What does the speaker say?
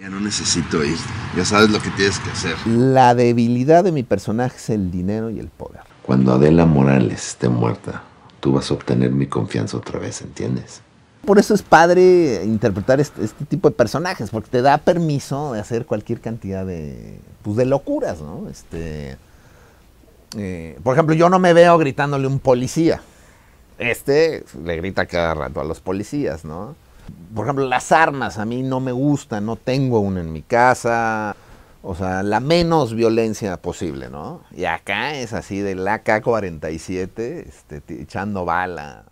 Ya no necesito ir, ya sabes lo que tienes que hacer. La debilidad de mi personaje es el dinero y el poder. Cuando Adela Morales esté muerta, tú vas a obtener mi confianza otra vez, ¿entiendes? Por eso es padre interpretar este, tipo de personajes, porque te da permiso de hacer cualquier cantidad de, pues de locuras, ¿no? Este, eh, por ejemplo, yo no me veo gritándole un policía. Este le grita cada rato a los policías, ¿no? por ejemplo, las armas a mí no me gustan, no tengo una en mi casa. O sea, la menos violencia posible, ¿no? Y acá es así del AK-47, este, echando bala.